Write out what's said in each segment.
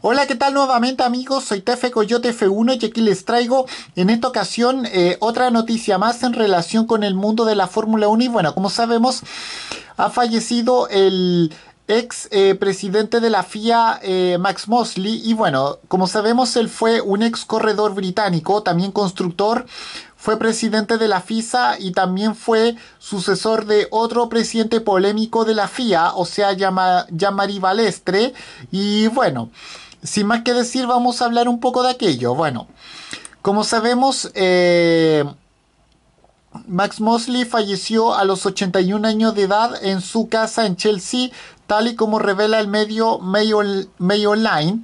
Hola, ¿qué tal nuevamente amigos? Soy Tefe Coyote F1 y aquí les traigo en esta ocasión eh, otra noticia más en relación con el mundo de la Fórmula 1 y bueno, como sabemos ha fallecido el ex eh, presidente de la FIA eh, Max Mosley y bueno, como sabemos él fue un ex corredor británico, también constructor, fue presidente de la FISA y también fue sucesor de otro presidente polémico de la FIA, o sea, Yamari Balestre. Y bueno, sin más que decir, vamos a hablar un poco de aquello. Bueno, como sabemos, eh, Max Mosley falleció a los 81 años de edad en su casa en Chelsea, tal y como revela el medio Mail Online,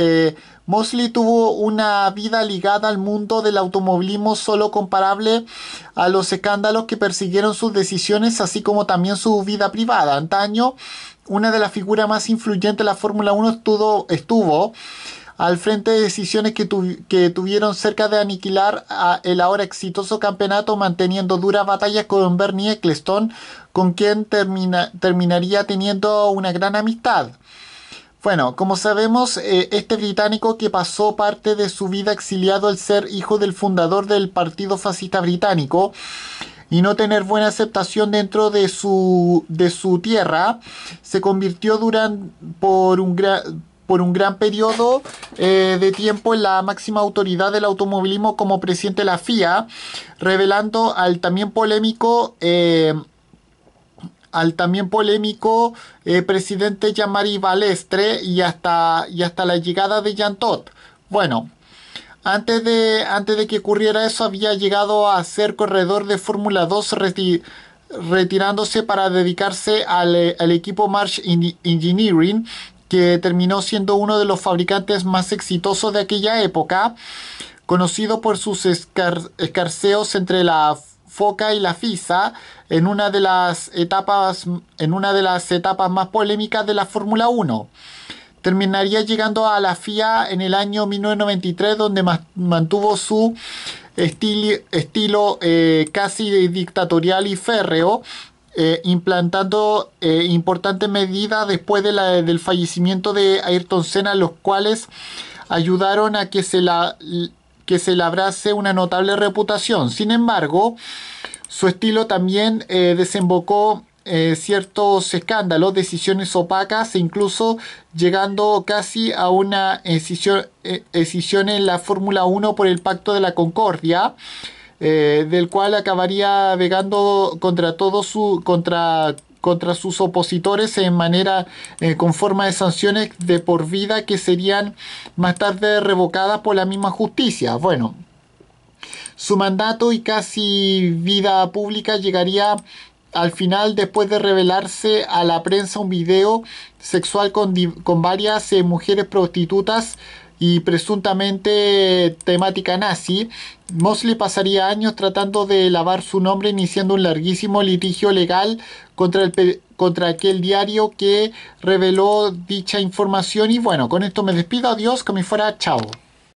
eh, Mosley tuvo una vida ligada al mundo del automovilismo solo comparable a los escándalos que persiguieron sus decisiones, así como también su vida privada. Antaño, una de las figuras más influyentes de la Fórmula 1 estuvo, estuvo al frente de decisiones que, tuvieron cerca de aniquilar a el ahora exitoso campeonato manteniendo duras batallas con Bernie Ecclestone, con quien terminaría teniendo una gran amistad. Bueno, como sabemos, eh, este británico que pasó parte de su vida exiliado al ser hijo del fundador del Partido Fascista Británico y no tener buena aceptación dentro de su, de su tierra, se convirtió durante por, un gran, por un gran periodo eh, de tiempo en la máxima autoridad del automovilismo como presidente de la FIA, revelando al también polémico... Eh, al también polémico eh, presidente Yamari Balestre y hasta, y hasta la llegada de Jean Bueno, antes de, antes de que ocurriera eso había llegado a ser corredor de Fórmula 2 retirándose para dedicarse al, eh, equipo March Engineering que terminó siendo uno de los fabricantes más exitosos de aquella época, conocido por sus escarceos entre la Foca y la FISA en una de las etapas, en una de las etapas más polémicas de la Fórmula 1. Terminaría llegando a la FIA en el año 1993, donde mantuvo su estilo eh, casi dictatorial y férreo, eh, implantando eh, importantes medidas después del fallecimiento de Ayrton Senna, los cuales ayudaron a que se la que se labrase una notable reputación. Sin embargo, su estilo también eh, desembocó eh, ciertos escándalos, decisiones opacas e incluso llegando casi a una decisión eh, en la Fórmula 1 por el Pacto de la Concordia. del cual acabaría vegando contra todo su contra contra sus opositores en manera eh, con forma de sanciones de por vida que serían más tarde revocadas por la misma justicia. Bueno, su mandato y casi vida pública llegaría al final después de revelarse a la prensa un video sexual con, varias eh, mujeres prostitutas y presuntamente temática nazi, Mosley pasaría años tratando de lavar su nombre iniciando un larguísimo litigio legal contra, el, contra aquel diario que reveló dicha información. Y bueno, con esto me despido, adiós, que me fuera, chao.